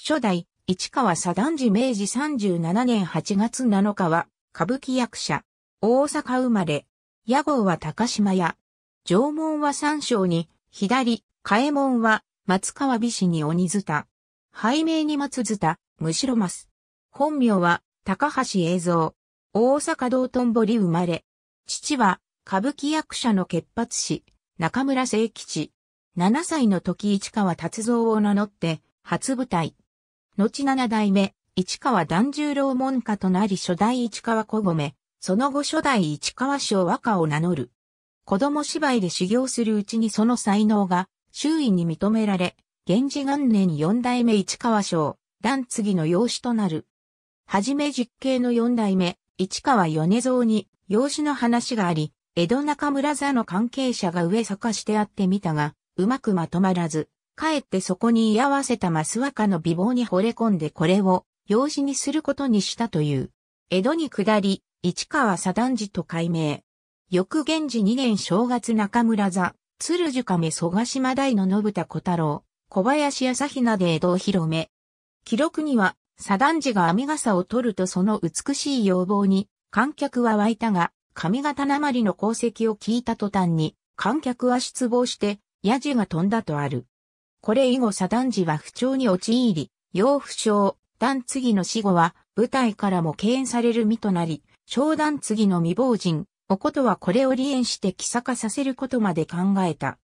初代、市川左段次明治37年8月7日は、歌舞伎役者、大阪生まれ、屋号は高島屋、縄文は三章に、左、替門は、松川美氏に鬼塚。拝命名に松塚、むしろます。本名は、高橋栄三、大阪道頓堀生まれ、父は、歌舞伎役者の血髪師、中村聖吉、7歳の時市川達造を名乗って、初舞台、後七代目、市川團十郎門下となり初代市川小米、その後初代市川省和歌を名乗る。子供芝居で修行するうちにその才能が周囲に認められ、源氏元年四代目市川省、段次の養子となる。はじめ実刑の四代目、市川米蔵に養子の話があり、江戸中村座の関係者が上坂してあってみたが、うまくまとまらず、かえってそこに居合わせた増若の美貌に惚れ込んでこれを養子にすることにしたという。江戸に下り、市川左段寺と改名。翌元治2年正月中村座、鶴樹亀蘇我島大の信田小太郎、小林朝比奈で江戸を広め。記録には、左段寺が編み傘を取るとその美しい要望に、観客は湧いたが、上方鉛の功績を聞いた途端に、観客は失望して、ヤジが飛んだとある。これ以後佐団寺は不調に陥り、洋不詳、団次の死後は、舞台からも敬遠される身となり、商団次の未亡人、おことはこれを離縁して帰坂させることまで考えた。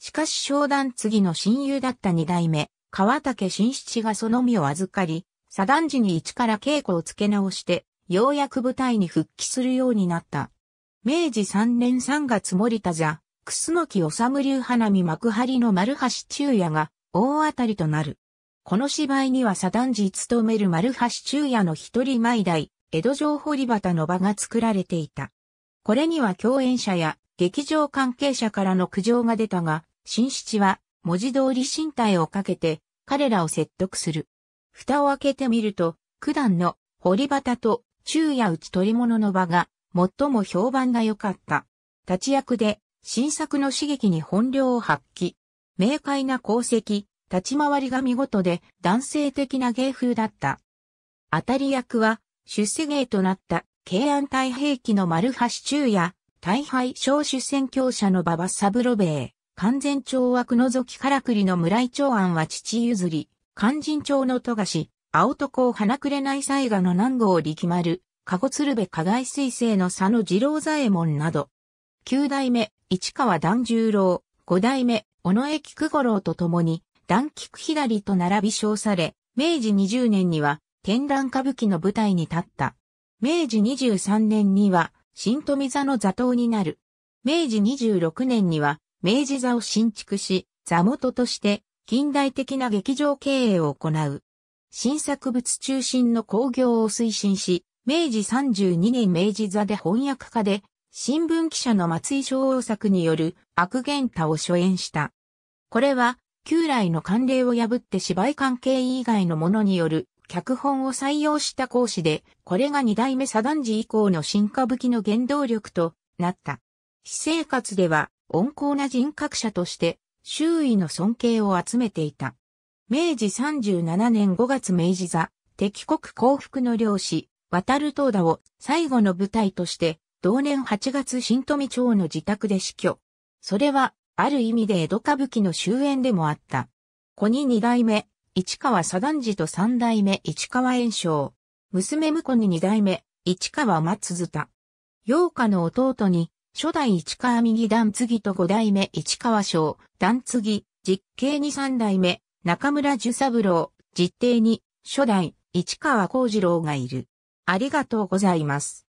しかし商団次の親友だった二代目、川竹新七がその身を預かり、左段寺に一から稽古をつけ直して、ようやく舞台に復帰するようになった。明治三年三月森田座、楠木治流花見幕張の丸橋中也が大当たりとなる。この芝居には左段寺務める丸橋中也の一人前代、江戸城堀端の場が作られていた。これには共演者や劇場関係者からの苦情が出たが、新七は文字通り身体をかけて彼らを説得する。蓋を開けてみると、九段の堀端と中也打ち取り物の場が最も評判が良かった。立役で新作の刺激に本領を発揮。明快な功績、立ち回りが見事で男性的な芸風だった。当たり役は出世芸となった慶安太平記の丸橋中や大敗小主戦強者の馬場三郎兵衛、完全長悪のぞきからくりの村井長安は父譲り、肝心長の富樫、青床を花くれない災賀の南郷力丸、籠鶴瓶加害水星の佐野二郎左衛門など、九代目、市川團十郎、五代目、尾上菊五郎と共に、段菊左と並び称され、明治20年には、天覧歌舞伎の舞台に立った。明治23年には、新富座の座頭になる。明治26年には、明治座を新築し、座元として、近代的な劇場経営を行う。新作物中心の興行を推進し、明治32年明治座で翻訳家で新聞記者の松井昭王作による悪言太を初演した。これは、旧来の慣例を破って芝居関係以外の者による脚本を採用した講師で、これが二代目左段次以降の新歌舞伎の原動力となった。私生活では温厚な人格者として周囲の尊敬を集めていた。明治37年5月明治座、敵国幸福の漁師、渡る東田を最後の舞台として同年8月新富町の自宅で死去。それは、ある意味で江戸歌舞伎の終焉でもあった。子に二代目、市川左段次と三代目市川炎章。娘婿に二代目、市川松塚。洋花の弟に、初代市川右段次と五代目市川章、段次、実刑に三代目、中村寿三郎、実定に、初代、市川幸次郎がいる。ありがとうございます。